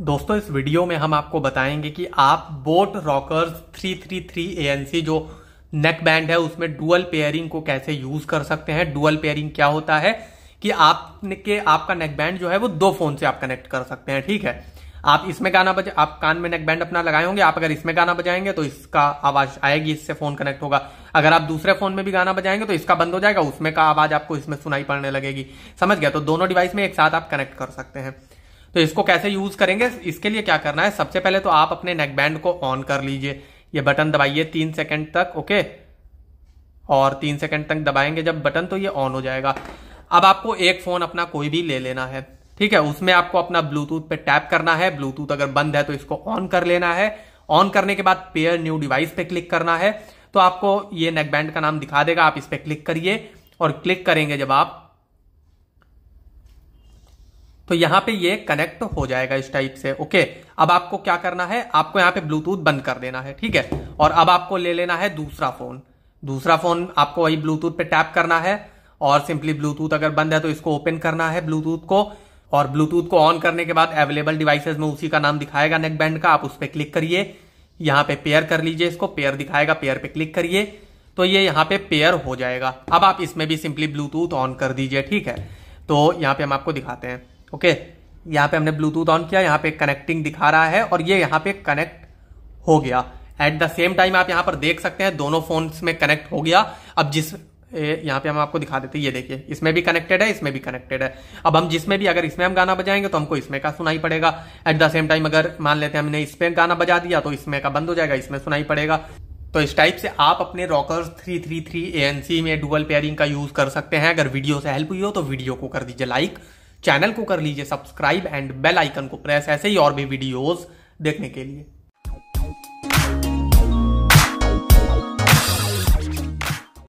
दोस्तों इस वीडियो में हम आपको बताएंगे कि आप बोट रॉकर्स 333 थ्री जो नेक बैंड है उसमें डुअल पेयरिंग को कैसे यूज कर सकते हैं डुअल पेयरिंग क्या होता है कि आपने के आपका नेक बैंड जो है वो दो फोन से आप कनेक्ट कर सकते हैं ठीक है आप इसमें गाना बजा आप कान में नेक बैंड अपना लगाए होंगे आप अगर इसमें गाना बजाएंगे तो इसका आवाज आएगी इससे फोन कनेक्ट होगा अगर आप दूसरे फोन में भी गाना बजाएंगे तो इसका बंद हो जाएगा उसमें का आवाज आपको इसमें सुनाई पड़ने लगेगी समझ गया तो दोनों डिवाइस में एक साथ आप कनेक्ट कर सकते हैं तो इसको कैसे यूज करेंगे इसके लिए क्या करना है सबसे पहले तो आप अपने नेकबैंड को ऑन कर लीजिए ये बटन दबाइए तीन सेकंड तक ओके और तीन सेकंड तक दबाएंगे जब बटन तो ये ऑन हो जाएगा अब आपको एक फोन अपना कोई भी ले लेना है ठीक है उसमें आपको अपना ब्लूटूथ पे टैप करना है ब्लूटूथ अगर बंद है तो इसको ऑन कर लेना है ऑन करने के बाद पेयर न्यू डिवाइस पे क्लिक करना है तो आपको ये नेकबैंड का नाम दिखा देगा आप इस पर क्लिक करिए और क्लिक करेंगे जब आप तो यहां पे ये कनेक्ट हो जाएगा इस टाइप से ओके अब आपको क्या करना है आपको यहां पे ब्लूटूथ बंद कर देना है ठीक है और अब आपको ले लेना है दूसरा फोन दूसरा फोन आपको वही ब्लूटूथ पे टैप करना है और सिंपली ब्लूटूथ अगर बंद है तो इसको ओपन करना है ब्लूटूथ को और ब्लूटूथ को ऑन करने के बाद अवेलेबल डिवाइसेज में उसी का नाम दिखाएगा नेक बैंड का आप उस पर क्लिक करिए यहां पे पेयर कर लीजिए इसको पेयर दिखाएगा पेयर पे क्लिक करिए तो ये यहाँ पे पेयर हो जाएगा अब आप इसमें भी सिंपली ब्लूटूथ ऑन कर दीजिए ठीक है तो यहाँ पे हम आपको दिखाते हैं ओके यहाँ पे हमने ब्लूटूथ ऑन किया यहां पे कनेक्टिंग दिखा रहा है और ये यहाँ पे कनेक्ट हो गया एट द सेम टाइम आप यहाँ पर देख सकते हैं दोनों फोन में कनेक्ट हो गया अब जिस यहां पे हम आपको दिखा देते हैं ये देखिए इसमें भी कनेक्टेड है इसमें भी कनेक्टेड है अब हम जिसमें भी अगर इसमें हम गाना बजाएंगे तो हमको इसमें का सुनाई पड़ेगा एट द सेम टाइम अगर मान लेते हैं हमने इसमें गाना बजा दिया तो इसमें का बंद हो जाएगा इसमें सुनाई पड़ेगा तो इस टाइप से आप अपने रॉकर्स 333 एनसी में डुअल पेयरिंग का यूज कर सकते हैं अगर वीडियो से हेल्प हुई हो तो वीडियो को कर दीजिए लाइक चैनल को कर लीजिए सब्सक्राइब एंड बेल आइकन को प्रेस ऐसे ही और भी वीडियोस देखने के लिए